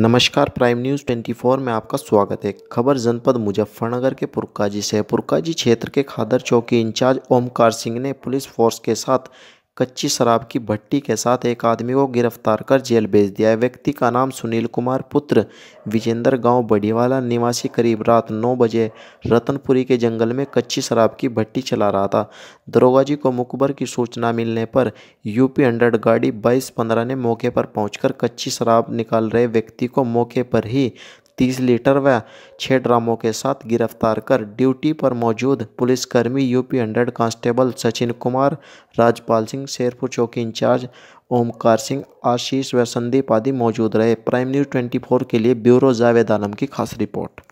नमस्कार prime news 24 में आपका स्वागत है खबर जनपद मुजफ्फरनगर के पुरकाजी से पुरकाजी क्षेत्र के खादर चौकी इंचार्ज ओमकार सिंह ने पुलिस फोर्स के साथ कच्ची शराब की भट्टी के साथ एक आदमी को गिरफ्तार कर जेल भेज दिया है व्यक्ति का नाम सुनील कुमार पुत्र विजेंद्र गांव बड़ीवाला निवासी करीब रात नौ बजे रतनपुरी के जंगल में कच्ची शराब की भट्टी चला रहा था दरोगा जी को मुकबर की सूचना मिलने पर यूपी हंड्रेड गाड़ी बाईस पंद्रह ने मौके पर पहुँचकर कच्ची शराब निकाल रहे व्यक्ति को मौके पर ही तीस लीटर व छः ड्रामों के साथ गिरफ्तार कर ड्यूटी पर मौजूद पुलिसकर्मी UP hundred constable Sachin Kumar Rajpal Singh Sherpur चौकी इंचार्ज ओमकार सिंह आशीष व संदीप आदि मौजूद रहे प्राइम न्यूज़ ट्वेंटी फोर के लिए ब्यूरो जावेद आलम की खास रिपोर्ट